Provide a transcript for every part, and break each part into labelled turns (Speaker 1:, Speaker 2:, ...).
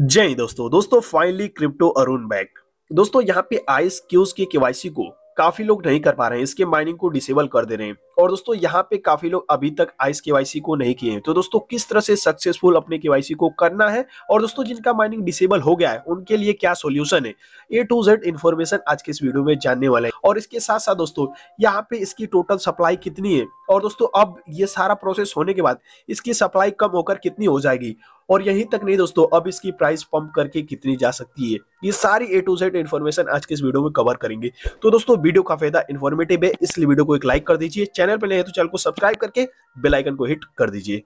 Speaker 1: जय दोस्तों दोस्तों फाइनली क्रिप्टो अरुण बैक दोस्तों यहाँ पे आई क्यूज के केवाईसी को काफी लोग नहीं कर पा रहे हैं इसके माइनिंग को डिसेबल कर दे रहे हैं और दोस्तों यहाँ पे काफी लोग अभी तक आइस केवाईसी को नहीं किए हैं तो दोस्तों किस तरह से सक्सेसफुल अपने केवाईसी को करना है और दोस्तों जिनका माइनिंग डिसेबल हो गया है उनके लिए क्या सोल्यूशन है ए टू जेड इन्फॉर्मेशन आज के इस वीडियो में जानने वाले हैं और इसके साथ साथ दोस्तों यहाँ पे इसकी टोटल सप्लाई कितनी है और दोस्तों अब ये सारा प्रोसेस होने के बाद इसकी सप्लाई कम होकर कितनी हो जाएगी और यहीं तक नहीं दोस्तों अब इसकी प्राइस पंप करके कितनी जा सकती है ये सारी ए टू जेड इन्फॉर्मेशन आज के इस वीडियो में कवर करेंगे तो दोस्तों वीडियो का फायदा इन्फॉर्मेटिव है इसलिए वीडियो को एक लाइक कर दीजिए चैनल पर नहीं है तो चैनल को सब्सक्राइब करके बेलाइकन को हिट कर दीजिए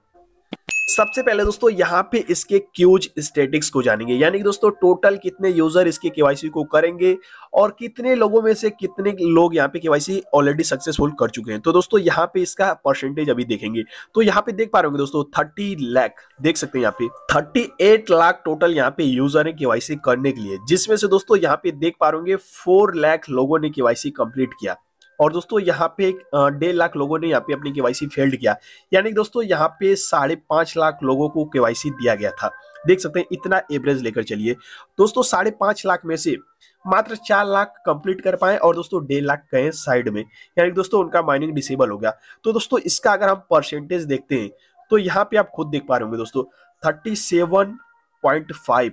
Speaker 1: सबसे पहले दोस्तों यहाँ पे इसके क्यूज स्टेटिक्स को जानेंगे यानी कि दोस्तों टोटल कितने यूजर इसके केवाईसी को करेंगे और कितने लोगों में से कितने लोग यहाँ पे केवाईसी ऑलरेडी सक्सेसफुल कर चुके हैं तो दोस्तों यहाँ पे इसका परसेंटेज अभी देखेंगे तो यहाँ पे देख पा रहे होंगे दोस्तों थर्टी लाख देख सकते हैं यहाँ पे थर्टी एट लाख टोटल यहाँ पे यूजर है केवाईसी करने के लिए जिसमें से दोस्तों यहाँ पे देख पा रहे होंगे फोर लाख लोगों ने केवाईसी कंप्लीट किया और दोस्तों यहाँ पे डेढ़ लाख लोगों ने यहाँ पे अपनी केवाईसी फेल्ड किया यानी दोस्तों यहाँ पे साढ़े पांच लाख लोगों को केवाईसी दिया गया था देख सकते हैं इतना एवरेज लेकर चलिए दोस्तों साढ़े पांच लाख में से मात्र चार लाख कंप्लीट कर पाए और दोस्तों डेढ़ लाख गए साइड में यानी दोस्तों उनका माइनिंग डिसेबल हो गया तो दोस्तों इसका अगर हम परसेंटेज देखते हैं तो यहाँ पे आप खुद देख पा रहे होंगे दोस्तों थर्टी सेवन पॉइंट फाइव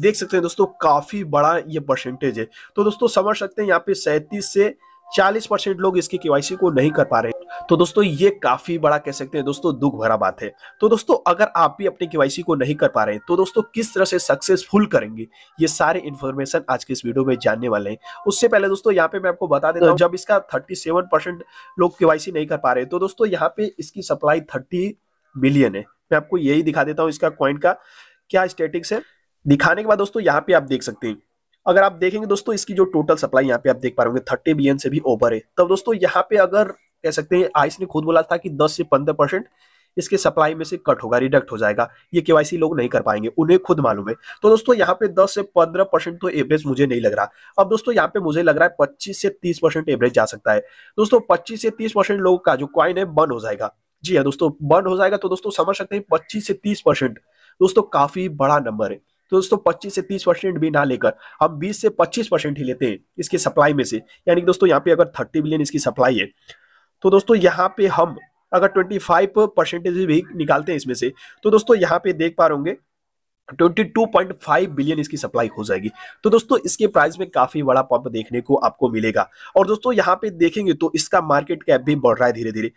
Speaker 1: देख सकते हैं दोस्तों काफी बड़ा ये परसेंटेज है तो दोस्तों समझ सकते हैं यहाँ पे सैंतीस से चालीस परसेंट लोग इसकी केवाईसी को नहीं कर पा रहे तो दोस्तों ये काफी बड़ा कह सकते हैं दोस्तों दुख भरा बात है तो दोस्तों अगर आप भी अपने केवाईसी को नहीं कर पा रहे तो दोस्तों किस तरह से सक्सेसफुल करेंगे ये सारे इन्फॉर्मेशन आज के इस वीडियो में जानने वाले हैं उससे पहले दोस्तों यहाँ पे मैं आपको बता देता हूँ जब इसका थर्टी सेवन परसेंट लोग के नहीं कर पा रहे तो दोस्तों यहाँ पे इसकी सप्लाई थर्टी मिलियन है मैं आपको यही दिखा देता हूँ इसका क्वाइंट का क्या स्टेटिक्स है दिखाने के बाद दोस्तों यहाँ पे आप देख सकते हैं अगर आप देखेंगे दोस्तों इसकी जो टोटल सप्लाई यहाँ पे आप देख पा रहे थर्टी बिलियन से भी ओवर है तब दोस्तों यहाँ पे अगर कह सकते हैं आइस ने खुद बोला था कि दस से पंद्रह परसेंट इसके सप्लाई में से कट होगा रिडक्ट हो जाएगा ये केवाईसी लोग नहीं कर पाएंगे उन्हें खुद मालूम है तो दोस्तों यहाँ पे 10 से 15 परसेंट तो एवरेज मुझे नहीं लग रहा अब दोस्तों यहाँ पे मुझे लग रहा है 25 से 30 परसेंट एवरेज जा सकता है दोस्तों 25 से 30 परसेंट लोगों का जो क्वाइन है बंद हो जाएगा जी हाँ दोस्तों बंद हो जाएगा तो दोस्तों समझ सकते हैं पच्चीस से तीस परसेंट दोस्तों काफी बड़ा नंबर है तो दोस्तों पच्चीस से तीस परसेंट भी ना लेकर हम बीस से पच्चीस परसेंट ही लेते हैं इसकी सप्लाई में से यानी कि दोस्तों यहाँ पे अगर थर्टी बिलियन इसकी सप्लाई है तो दोस्तों यहाँ पे हम अगर ट्वेंटी फाइव परसेंटेज भी निकालते हैं इसमें से तो दोस्तों यहाँ पे देख पा रहे 22.5 बिलियन इसकी सप्लाई हो जाएगी तो दोस्तों इसके प्राइस में काफी बड़ा पंप देखने को आपको मिलेगा और दोस्तों यहाँ पे देखेंगे तो इसका मार्केट कैप भी बढ़ रहा है धीरे धीरे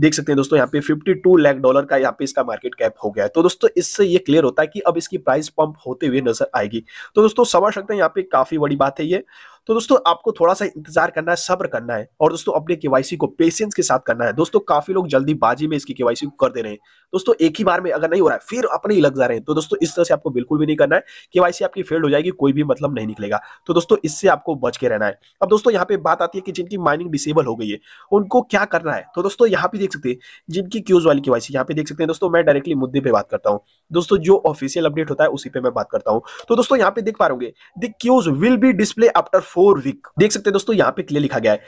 Speaker 1: देख सकते हैं दोस्तों यहाँ पे 52 लाख डॉलर का यहाँ पे इसका मार्केट कैप हो गया है तो दोस्तों इससे ये क्लियर होता है कि अब इसकी प्राइस पंप होते हुए नजर आएगी तो दोस्तों समझ सकते हैं यहाँ पे काफी बड़ी बात है ये तो दोस्तों आपको थोड़ा सा इंतजार करना है सब्र करना है और दोस्तों अपने केवाईसी को पेशेंस के साथ करना है दोस्तों काफी लोग बाजी में इसकी केवाईसी को कर दे रहे हैं दोस्तों एक ही बार में अगर नहीं हो रहा है फिर अपने ही लग जा रहे हैं तो दोस्तों इस तरह से आपको बिल्कुल भी नहीं करना है केवाईसी आपकी फेल्ड हो जाएगी कोई भी मतलब नहीं निकलेगा तो दोस्तों इससे आपको बच के रहना है अब दोस्तों यहाँ पे बात आती है कि जिनकी माइनिंग डिसेबल हो गई है उनको क्या करना है तो दोस्तों यहाँ पे देख सकते हैं जिनकी क्यूज वाली केवाईसी यहाँ पे देख सकते हैं दोस्तों मैं डायरेक्टली मुद्दे पे बात करता हूँ दोस्तों जो ऑफिशियल अपडेट होता है उसी पर मैं बात करता हूँ तो दोस्तों यहाँ पे देख पा रहे the quiz will be display after four week देख सकते हैं दोस्तों यहाँ पे क्लियर लिखा गया है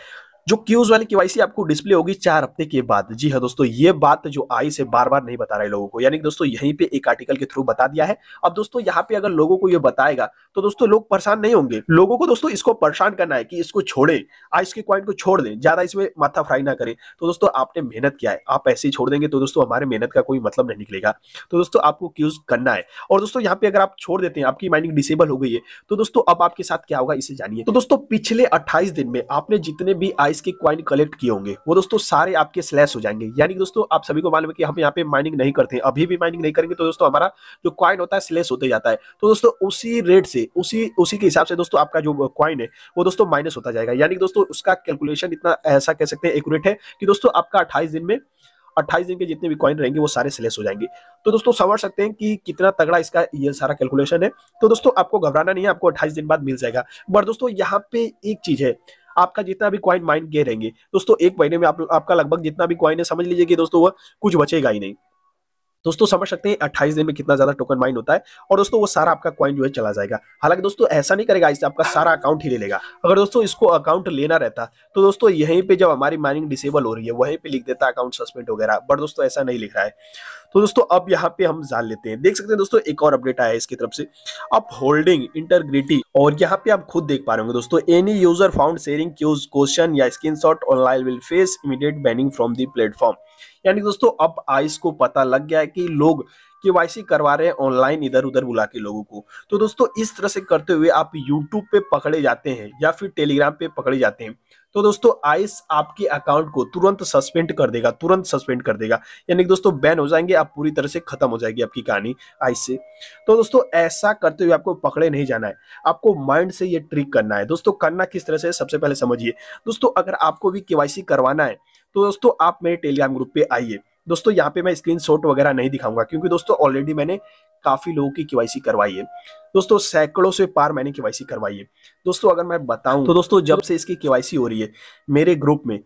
Speaker 1: जो क्यूज वाली केवाईसी आपको डिस्प्ले होगी चार हफ्ते के बाद जी हाँ दोस्तों ये बात जो आई से बार बार नहीं बता रहे लोगों को यानी दोस्तों यहीं पे एक आर्टिकल के थ्रू बता दिया है अब दोस्तों यहाँ पे अगर लोगों को ये बताएगा तो दोस्तों लोग परेशान नहीं होंगे लोगों को दोस्तों इसको परेशान करना है कि इसको छोड़े आइस के क्वाइंट को छोड़ दें ज्यादा इसमें माथा फ्राई ना करें तो दोस्तों आपने मेहनत किया है आप ऐसे ही छोड़ देंगे तो दोस्तों हमारे मेहनत का कोई मतलब नहीं निकलेगा तो दोस्तों आपको क्यूज करना है और दोस्तों यहाँ पे अगर आप छोड़ देते हैं आपकी माइनिंग डिसेबल हो गई है तो दोस्तों अब आपके साथ क्या होगा इसे जानिए तो दोस्तों पिछले अट्ठाईस दिन में आपने जितने भी आई बाईस के क्वाइन कलेक्ट किए होंगे वो दोस्तों सारे आपके स्लैश हो जाएंगे यानी कि दोस्तों आप सभी को मालूम है कि हम यहाँ पे माइनिंग नहीं करते हैं अभी भी माइनिंग नहीं करेंगे तो दोस्तों हमारा जो क्वाइन होता है स्लैश होते जाता है तो दोस्तों उसी रेट से उसी उसी के हिसाब से दोस्तों आपका जो क्वाइन है वो दोस्तों माइनस होता जाएगा यानी कि दोस्तों उसका कैलकुलेशन इतना ऐसा कह सकते हैं एक्यूरेट है कि दोस्तों आपका अट्ठाईस दिन में अट्ठाईस दिन के जितने भी कॉइन रहेंगे वो सारे स्लेस हो जाएंगे तो दोस्तों समझ सकते हैं कि कितना तगड़ा इसका ये सारा कैलकुलेशन है तो दोस्तों आपको घबराना नहीं है आपको अट्ठाईस दिन बाद मिल जाएगा बट दोस्तों यहाँ पे एक चीज है आपका जितना भी क्वाइन माइंड गे रहेंगे दोस्तों एक महीने में आप, आपका लगभग जितना भी क्वाइन है समझ लीजिए कि दोस्तों वह कुछ बचेगा ही नहीं दोस्तों समझ सकते हैं अट्ठाईस दिन में कितना ज्यादा टोकन माइंड होता है और दोस्तों वो सारा आपका क्वाइन जो है चला जाएगा हालांकि दोस्तों ऐसा नहीं करेगा इससे आपका सारा अकाउंट ही ले लेगा अगर दोस्तों इसको अकाउंट लेना रहता तो दोस्तों यहीं पे जब हमारी माइनिंग डिसेबल हो रही है वहीं पे लिख देता अकाउंट सस्पेंड वगैरह बट दोस्तों ऐसा नहीं लिख रहा है तो दोस्तों अब यहाँ पे हम जान लेते हैं देख सकते हैं दोस्तों एक और अपडेट आया है इसकी तरफ से अब होल्डिंग इंटरग्रिटी और यहाँ पे आप खुद देख पा रहे होंगे दोस्तों any user found sharing quiz question या screen shot online will face immediate banning from the platform यानी दोस्तों अब आइस को पता लग गया है कि लोग केवाईसी करवा रहे हैं ऑनलाइन इधर उधर बुला के लोगों को तो दोस्तों इस तरह से करते हुए आप यूट्यूब पे पकड़े जाते हैं या फिर टेलीग्राम पे पकड़े जाते हैं तो दोस्तों आइस आपके अकाउंट को तुरंत सस्पेंड कर देगा तुरंत सस्पेंड कर देगा यानी दोस्तों बैन हो जाएंगे आप पूरी तरह से खत्म हो जाएगी आपकी कहानी आइस से तो दोस्तों ऐसा करते हुए आपको पकड़े नहीं जाना है आपको माइंड से ये ट्रिक करना है दोस्तों करना किस तरह से सबसे पहले समझिए दोस्तों अगर आपको भी केवाईसी करवाना है तो दोस्तों आप मेरे टेलीग्राम ग्रुप पे आइए दोस्तों यहाँ पे मैं स्क्रीन वगैरह नहीं दिखाऊंगा क्योंकि दोस्तों ऑलरेडी मैंने काफ़ी लोगों की केवाईसी करवाई है दोस्तों सैकड़ों से पार मैंने केवाईसी करवाई है दोस्तों अगर मैं बताऊं तो दोस्तों जब से इसकी केवाईसी हो रही है मेरे ग्रुप में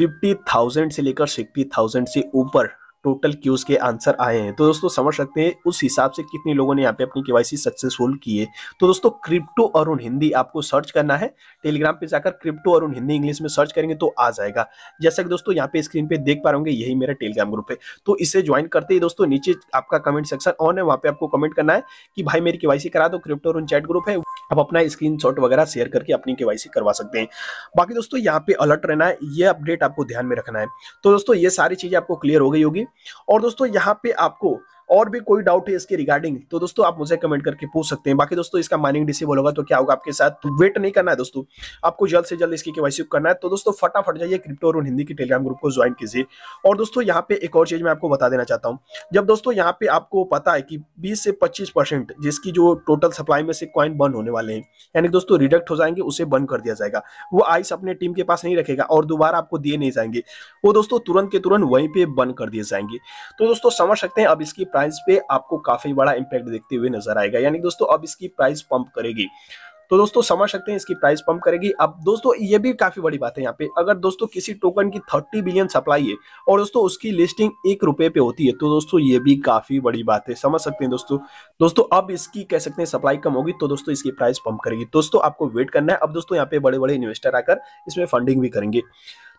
Speaker 1: 50,000 से लेकर 60,000 से ऊपर टोटल क्यूज के आंसर आए हैं तो दोस्तों समझ सकते हैं उस हिसाब से कितने लोगों ने यहाँ पे अपनी केवाईसी सक्सेसफुल की है तो दोस्तों क्रिप्टो अरुण हिंदी आपको सर्च करना है टेलीग्राम पे जाकर क्रिप्टो अरुण हिंदी इंग्लिश में सर्च करेंगे तो आ जाएगा जैसा कि दोस्तों यहाँ पे स्क्रीन पे देख पा रहे होंगे यही मेरा टेलीग्राम ग्रुप है तो इसे ज्वाइन करते ही दोस्तों नीचे आपका कमेंट सेक्शन ऑन है वहाँ पे आपको कमेंट करना है कि भाई मेरी केवाईसी करा दो क्रिप्टो अरुण चैट ग्रुप है आप अपना स्क्रीन वगैरह शेयर करके अपनी केवाईसी करवा सकते हैं बाकी दोस्तों यहाँ पे अलर्ट रहना है ये अपडेट आपको ध्यान में रखना है तो दोस्तों ये सारी चीजें आपको क्लियर हो गई होगी और दोस्तों यहाँ पे आपको और भी कोई डाउट है इसके रिगार्डिंग तो दोस्तों आप मुझे कमेंट करके पूछ सकते हैं बाकी दोस्तों इसका माइनिंग डिसेबल होगा तो क्या होगा आपके साथ वेट तो नहीं करना है दोस्तों आपको जल्द से जल्द इसकी केवाईसी करना है तो दोस्तों फटाफट जाइए क्रिप्टो और हिंदी के टेलीग्राम ग्रुप को ज्वाइन कीजिए और दोस्तों यहाँ पे एक और चीज मैं आपको बता देना चाहता हूँ जब दोस्तों यहाँ पे आपको पता है कि बीस से पच्चीस जिसकी जो टोटल सप्लाई में से क्वाइन बंद होने वाले हैं यानी दोस्तों रिडक्ट हो जाएंगे उसे बंद कर दिया जाएगा वो आइस अपने टीम के पास नहीं रखेगा और दोबारा आपको दिए नहीं जाएंगे वो दोस्तों तुरंत के तुरंत वहीं पर बंद कर दिए जाएंगे तो दोस्तों समझ सकते हैं अब इसकी प्राइस पे आपको काफी बड़ा इंपैक्ट देखते हुए नजर आएगा यानी दोस्तों अब इसकी प्राइस पंप करेगी तो दोस्तों समझ सकते हैं इसकी प्राइस पंप करेगी अब दोस्तों ये भी काफी बड़ी बात है यहाँ पे अगर दोस्तों किसी टोकन की थर्टी बिलियन सप्लाई है और दोस्तों उसकी लिस्टिंग एक रुपए पे होती है तो दोस्तों ये भी काफी बड़ी बात है समझ सकते हैं दोस्तों दोस्तों अब इसकी कह सकते हैं सप्लाई कम होगी तो दोस्तों इसकी प्राइस पंप करेगी दोस्तों आपको वेट करना है अब दोस्तों यहाँ पे बड़े बड़े इन्वेस्टर आकर इसमें फंडिंग भी करेंगे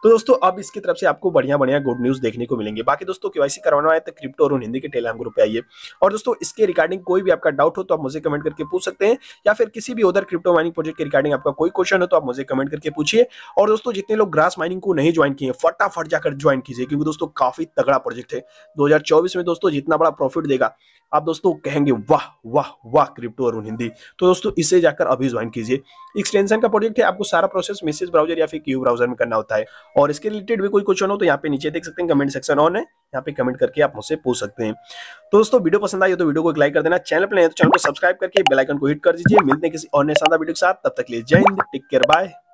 Speaker 1: तो दोस्तों अब इसकी तरफ से आपको बढ़िया बढ़िया गुड न्यूज देखने को मिलेंगे बाकी दोस्तों केवाईसी करवाना है तो क्रिप्टो और हिंदी के टेलीग्राम ग्रुप पे आइए और दोस्तों इसके रिगार्डिंग कोई भी आपका डाउट हो तो आप मुझे कमेंट करके पूछ सकते हैं या फिर किसी भी उधर क्रिप्टो माइनिंग प्रोजेक्ट के रिगार्डिंग आपका कोई क्वेश्चन हो तो आप मुझे कमेंट करके पूछिए और दोस्तों जितने लोग ग्रास माइनिंग को नहीं ज्वाइन किए फटाफट जाकर ज्वाइन कीजिए क्योंकि दोस्तों काफी तगड़ा प्रोजेक्ट है दो में दोस्तों जितना बड़ा प्रॉफिट देगा आप दोस्तों कहेंगे वाह वाह वाह क्रिप्टो और हिंदी तो दोस्तों इसे जाकर अभी ज्वाइन कीजिए एक्सटेंशन का प्रोजेक्ट है आपको सारा प्रोसेस मैसेज ब्राउजर या फिर क्यू ब्राउजर में करना होता है और इसके रिलेटेड भी कोई क्वेश्चन हो तो यहाँ पे नीचे देख सकते हैं कमेंट सेक्शन ऑन है यहाँ पे कमेंट करके आप मुझसे पूछ सकते हैं तो दोस्तों वीडियो पसंद आई तो वीडियो को एक लाइक कर देना चैनल पर नहीं तो चैनल को सब्सक्राइब करके बेलाइकन को हिट कर दीजिए मिलते हैं किसी और नए साधा वीडियो के साथ तब तक लिए जय हिंद टेक केयर बाय